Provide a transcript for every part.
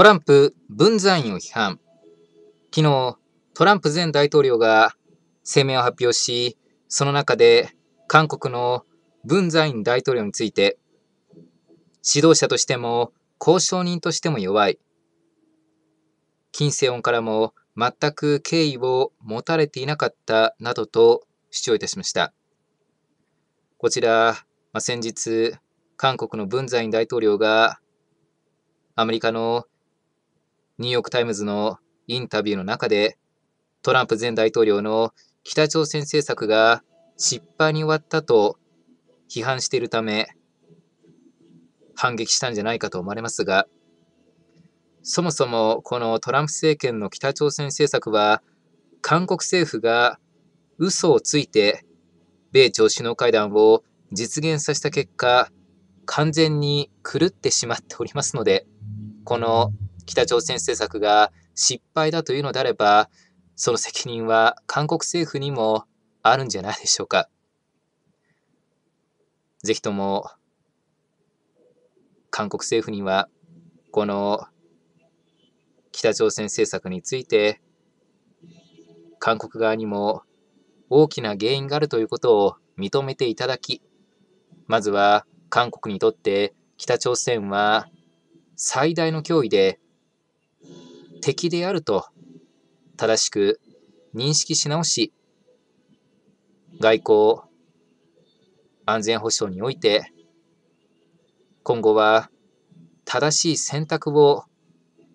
トランプ分在寅を批判。昨日、トランプ前大統領が声明を発表し、その中で韓国の文在寅大統領について、指導者としても交渉人としても弱い。金正恩からも全く敬意を持たれていなかったなどと主張いたしました。こちら、まあ、先日、韓国の文在寅大統領がアメリカのニューヨーク・タイムズのインタビューの中で、トランプ前大統領の北朝鮮政策が失敗に終わったと批判しているため、反撃したんじゃないかと思われますが、そもそもこのトランプ政権の北朝鮮政策は、韓国政府が嘘をついて米朝首脳会談を実現させた結果、完全に狂ってしまっておりますので、この北朝鮮政策が失敗だというのであれば、その責任は韓国政府にもあるんじゃないでしょうか。ぜひとも、韓国政府には、この北朝鮮政策について、韓国側にも大きな原因があるということを認めていただき、まずは韓国にとって北朝鮮は最大の脅威で敵であると正しく認識し直し、外交、安全保障において、今後は正しい選択を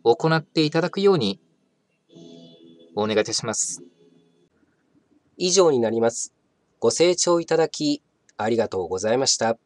行っていただくようにお願いいたします。以上になります。ご清聴いただきありがとうございました。